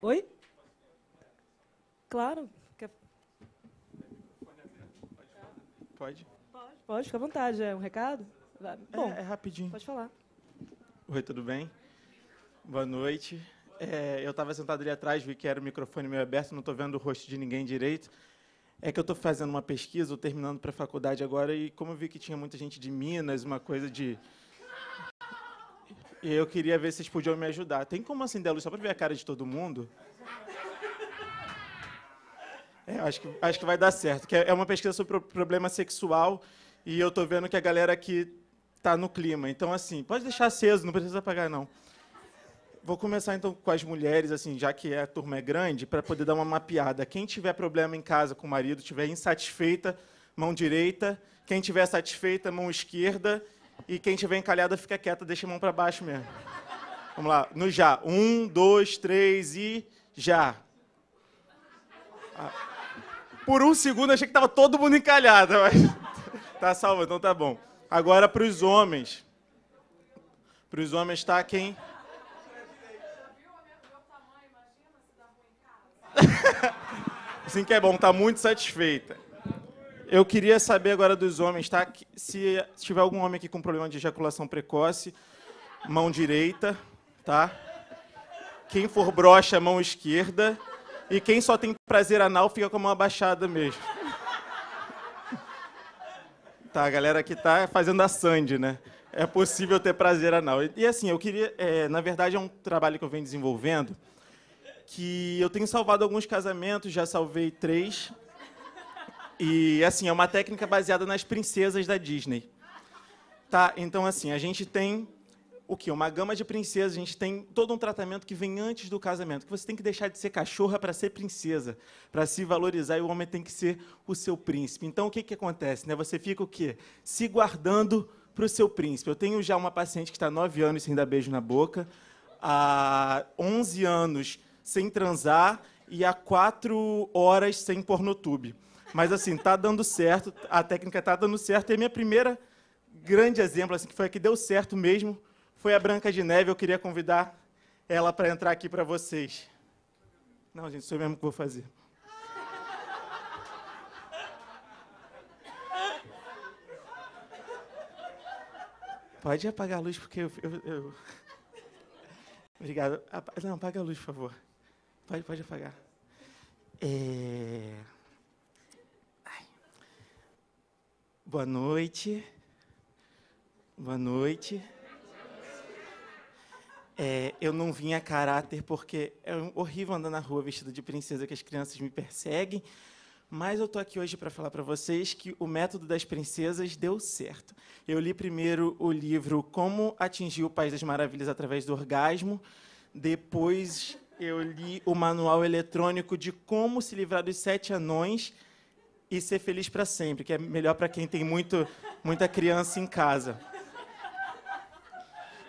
Oi? Claro. Quer... Pode? Pode, pode, fica à vontade. É um recado? É, Bom, é, é rapidinho. Pode falar. Oi, tudo bem? Boa noite. É, eu estava sentado ali atrás, vi que era o microfone meio aberto, não estou vendo o rosto de ninguém direito. É que eu estou fazendo uma pesquisa, ou terminando para a faculdade agora, e como eu vi que tinha muita gente de Minas, uma coisa de e eu queria ver se vocês podiam me ajudar. Tem como acender a luz só para ver a cara de todo mundo? É, acho que, acho que vai dar certo. Que é, é uma pesquisa sobre problema sexual e eu estou vendo que a galera aqui tá no clima. Então, assim, pode deixar aceso, não precisa apagar, não. Vou começar então com as mulheres, assim, já que a turma é grande, para poder dar uma mapeada. Quem tiver problema em casa com o marido, tiver insatisfeita, mão direita. Quem tiver satisfeita, mão esquerda. E quem tiver encalhada fica quieta, deixa a mão para baixo mesmo. Vamos lá, no já. Um, dois, três e já. Ah, por um segundo achei que tava todo mundo encalhado, mas tá salvo, então tá bom. Agora para os homens. Para os homens tá quem? assim que é bom, tá muito satisfeita. Eu queria saber agora dos homens, tá? Se tiver algum homem aqui com problema de ejaculação precoce, mão direita, tá? Quem for broxa, mão esquerda. E quem só tem prazer anal fica com a mão abaixada mesmo. Tá, a galera que tá fazendo a Sandy, né? É possível ter prazer anal. E assim, eu queria. É, na verdade, é um trabalho que eu venho desenvolvendo que eu tenho salvado alguns casamentos, já salvei três, e assim, é uma técnica baseada nas princesas da Disney. Tá? Então assim, a gente tem o que? Uma gama de princesas, a gente tem todo um tratamento que vem antes do casamento, que você tem que deixar de ser cachorra para ser princesa, para se valorizar, e o homem tem que ser o seu príncipe. Então, o que, que acontece? Né? Você fica o quê? Se guardando para o seu príncipe. Eu tenho já uma paciente que está nove anos sem dar beijo na boca, há 11 anos sem transar e há quatro horas sem pornotube. Mas assim, tá dando certo, a técnica tá dando certo. E a minha primeira grande exemplo, assim, que foi a que deu certo mesmo, foi a Branca de Neve. Eu queria convidar ela para entrar aqui para vocês. Não, gente, sou eu mesmo que vou fazer. Pode apagar a luz, porque eu. eu, eu... Obrigado. Não, apaga a luz, por favor. Pode, pode apagar. É... Boa noite. Boa noite. É, eu não vim a caráter porque é horrível andar na rua vestido de princesa que as crianças me perseguem. Mas eu tô aqui hoje para falar para vocês que o método das princesas deu certo. Eu li primeiro o livro Como atingir o País das Maravilhas através do orgasmo, depois eu li o manual eletrônico de como se livrar dos sete anões e ser feliz para sempre, que é melhor para quem tem muito, muita criança em casa.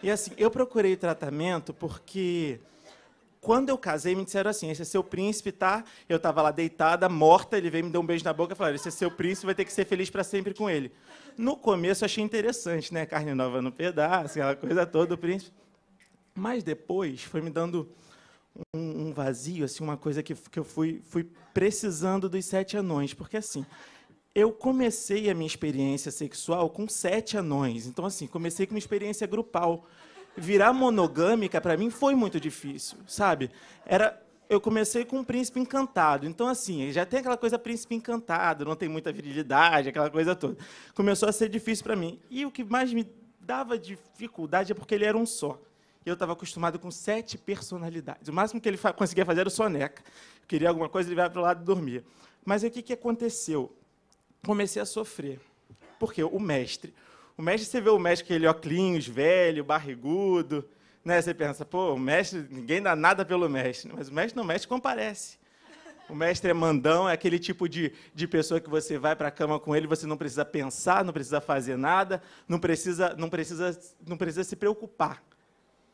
E assim, eu procurei tratamento porque quando eu casei, me disseram assim: esse é seu príncipe, tá? Eu estava lá deitada, morta, ele veio me dar um beijo na boca e falou: esse é seu príncipe, vai ter que ser feliz para sempre com ele. No começo eu achei interessante, né? Carne nova no pedaço, aquela coisa toda, o príncipe. Mas depois foi me dando um, um, vazio, assim, uma coisa que, que eu fui, fui precisando dos sete anões, porque assim, eu comecei a minha experiência sexual com sete anões, então assim, comecei com uma experiência grupal. Virar monogâmica para mim foi muito difícil, sabe? Era eu comecei com um príncipe encantado. Então, assim, já tem aquela coisa príncipe encantado, não tem muita virilidade, aquela coisa toda. Começou a ser difícil para mim. E o que mais me dava dificuldade é porque ele era um só eu estava acostumado com sete personalidades. O máximo que ele fa conseguia fazer era o soneca. queria alguma coisa, ele vai para o lado e dormia. Mas aí, o que, que aconteceu? Comecei a sofrer. Porque o mestre, o mestre, você vê o mestre com aquele óculos velho, barrigudo, né? Você pensa, pô, o mestre, ninguém dá nada pelo mestre. Mas o mestre não, o mestre comparece. O mestre é mandão, é aquele tipo de, de pessoa que você vai para a cama com ele, você não precisa pensar, não precisa fazer nada, não precisa, não precisa, não precisa se preocupar.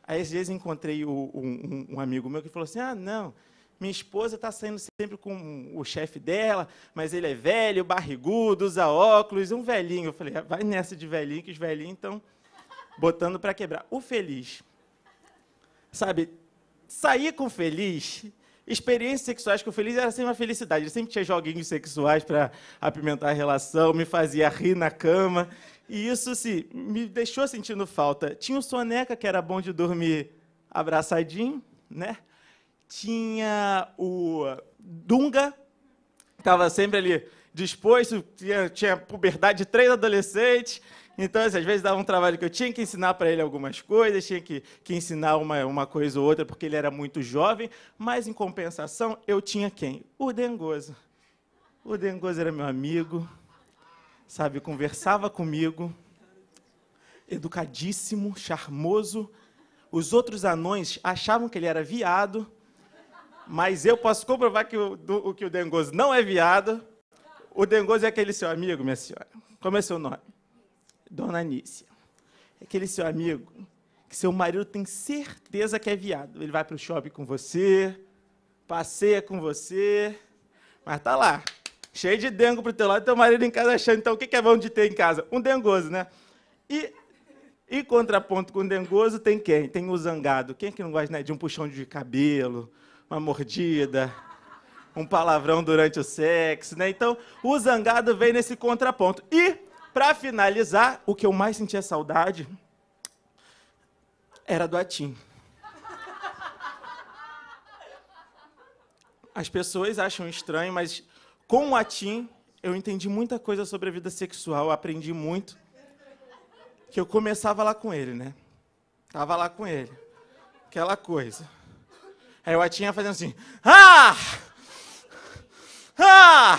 Aí, às vezes, encontrei o, um, um, amigo meu que falou assim: ah, não, minha esposa está saindo sempre com o chefe dela, mas ele é velho, barrigudo, usa óculos, um velhinho. Eu falei: ah, vai nessa de velhinho, que os velhinhos estão botando para quebrar. O feliz. Sabe, sair com feliz experiências sexuais com o feliz era sempre uma felicidade. Ele sempre tinha joguinhos sexuais para apimentar a relação, me fazia rir na cama. E isso se assim, me deixou sentindo falta. Tinha o soneca, que era bom de dormir abraçadinho, né? Tinha o Dunga, que estava sempre ali disposto, tinha, tinha puberdade de três adolescentes. Então, assim, às vezes dava um trabalho que eu tinha que ensinar para ele algumas coisas, tinha que, que ensinar uma, uma coisa ou outra, porque ele era muito jovem, mas em compensação eu tinha quem? O Dengoso. O Dengoso era meu amigo, sabe, conversava comigo, educadíssimo, charmoso. Os outros anões achavam que ele era viado, mas eu posso comprovar que o, do, que o Dengoso não é viado. O Dengoso é aquele seu amigo, minha senhora. Como é seu nome? Dona Anícia. É aquele seu amigo que seu marido tem certeza que é viado. Ele vai para o shopping com você, passeia com você, mas tá lá, cheio de dengo pro teu lado, teu marido em casa achando. Então, o que é bom de ter em casa? Um dengoso, né? E, e contraponto com o dengoso tem quem? Tem o zangado. Quem é que não gosta né, de um puxão de cabelo, uma mordida, um palavrão durante o sexo, né? Então, o zangado vem nesse contraponto. E, para finalizar, o que eu mais sentia saudade era do Atim. As pessoas acham estranho, mas com o Atim, eu entendi muita coisa sobre a vida sexual, aprendi muito. Que eu começava lá com ele, né? Tava lá com ele. Aquela coisa. Aí o Atinha fazendo assim. Ah! Ah!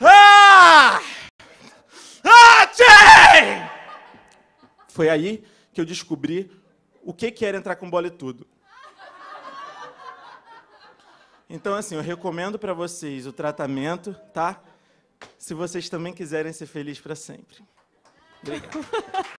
Ah! Atim! Ah, Foi aí que eu descobri o que, que era entrar com bola e tudo. Então, assim, eu recomendo para vocês o tratamento, tá? Se vocês também quiserem ser felizes para sempre. Obrigado.